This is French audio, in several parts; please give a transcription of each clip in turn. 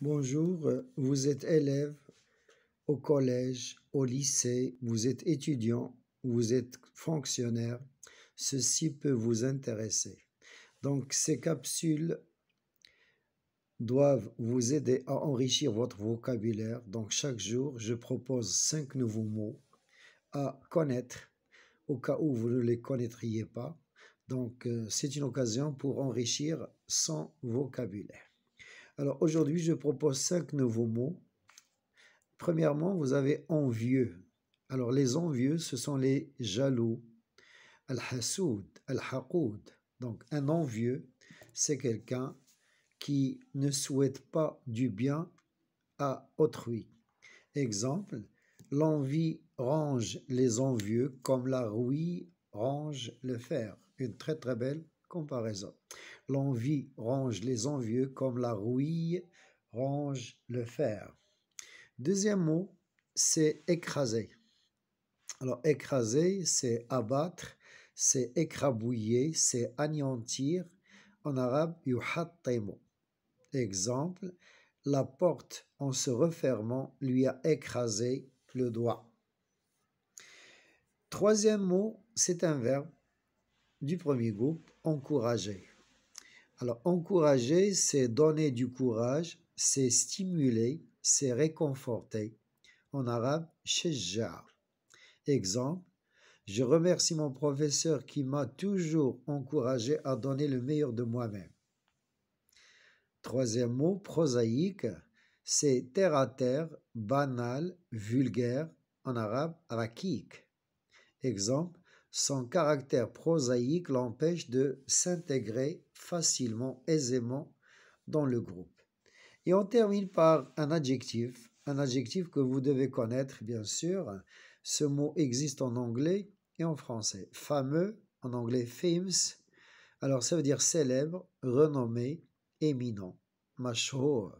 Bonjour, euh, vous êtes élève au collège, au lycée, vous êtes étudiant, vous êtes fonctionnaire. Ceci peut vous intéresser. Donc ces capsules doivent vous aider à enrichir votre vocabulaire. Donc chaque jour, je propose cinq nouveaux mots à connaître au cas où vous ne les connaîtriez pas. Donc euh, c'est une occasion pour enrichir son vocabulaire. Alors aujourd'hui, je propose cinq nouveaux mots. Premièrement, vous avez envieux. Alors les envieux, ce sont les jaloux. Al-hasoud, al-haqoud. Donc un envieux, c'est quelqu'un qui ne souhaite pas du bien à autrui. Exemple, l'envie range les envieux comme la rouille range le fer. Une très très belle L'envie ronge les envieux comme la rouille ronge le fer. Deuxième mot, c'est écraser. Alors écraser, c'est abattre, c'est écrabouiller, c'est anéantir. En arabe, yuhattaimu. Exemple, la porte, en se refermant, lui a écrasé le doigt. Troisième mot, c'est un verbe du premier groupe, encourager. Alors, encourager, c'est donner du courage, c'est stimuler, c'est réconforter. En arabe, jar Exemple, je remercie mon professeur qui m'a toujours encouragé à donner le meilleur de moi-même. Troisième mot, prosaïque, c'est terre à terre, banal, vulgaire, en arabe, rakik. Exemple, son caractère prosaïque l'empêche de s'intégrer facilement, aisément dans le groupe. Et on termine par un adjectif, un adjectif que vous devez connaître bien sûr. Ce mot existe en anglais et en français. Fameux, en anglais famous, alors ça veut dire célèbre, renommé, éminent, macho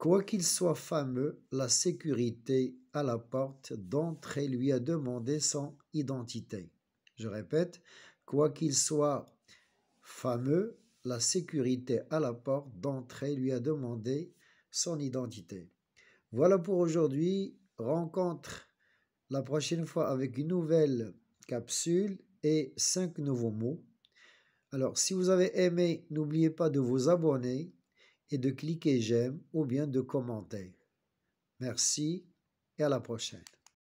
Quoi qu'il soit fameux, la sécurité à la porte d'entrée lui a demandé son identité. Je répète, quoi qu'il soit fameux, la sécurité à la porte d'entrée lui a demandé son identité. Voilà pour aujourd'hui. Rencontre la prochaine fois avec une nouvelle capsule et cinq nouveaux mots. Alors, si vous avez aimé, n'oubliez pas de vous abonner et de cliquer j'aime ou bien de commenter. Merci et à la prochaine.